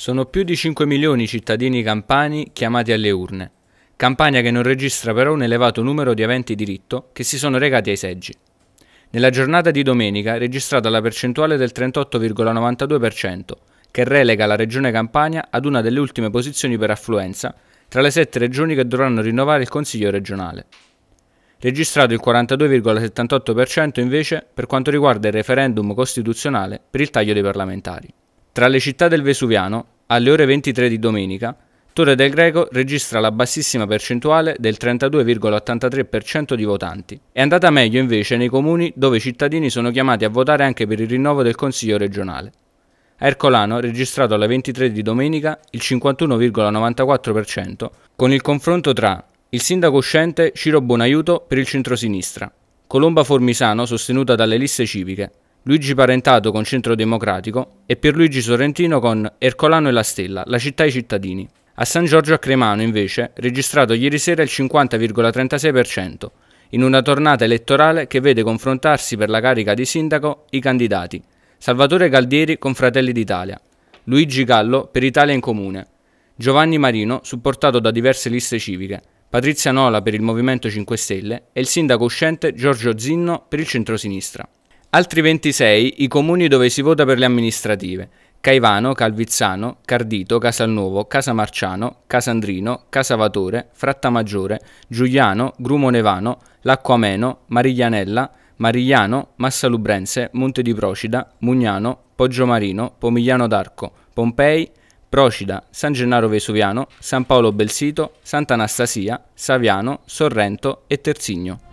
Sono più di 5 milioni i cittadini campani chiamati alle urne. Campania che non registra però un elevato numero di aventi diritto che si sono recati ai seggi. Nella giornata di domenica è registrata la percentuale del 38,92%, che relega la regione Campania ad una delle ultime posizioni per affluenza tra le sette regioni che dovranno rinnovare il Consiglio regionale. Registrato il 42,78% invece per quanto riguarda il referendum costituzionale per il taglio dei parlamentari. Tra le città del Vesuviano, alle ore 23 di domenica, Torre del Greco registra la bassissima percentuale del 32,83% di votanti. È andata meglio invece nei comuni dove i cittadini sono chiamati a votare anche per il rinnovo del Consiglio regionale. A Ercolano ha registrato alle 23 di domenica il 51,94%, con il confronto tra il sindaco uscente Ciro Buonaiuto per il centrosinistra, Colomba Formisano sostenuta dalle liste civiche Luigi Parentato con Centro Democratico e Pierluigi Sorrentino con Ercolano e la Stella, la città e i cittadini. A San Giorgio a Cremano, invece, registrato ieri sera il 50,36%, in una tornata elettorale che vede confrontarsi per la carica di sindaco i candidati Salvatore Galdieri con Fratelli d'Italia, Luigi Gallo per Italia in Comune, Giovanni Marino supportato da diverse liste civiche, Patrizia Nola per il Movimento 5 Stelle e il sindaco uscente Giorgio Zinno per il centrosinistra. Altri 26 i comuni dove si vota per le amministrative. Caivano, Calvizzano, Cardito, Casalnuovo, Casamarciano, Casandrino, Casavatore, Frattamaggiore, Giuliano, Grumo Nevano, Lacquameno, Mariglianella, Marigliano, Massalubrense, Monte di Procida, Mugnano, Poggiomarino, Pomigliano d'Arco, Pompei, Procida, San Gennaro Vesuviano, San Paolo Belsito, Sant'Anastasia, Saviano, Sorrento e Terzigno.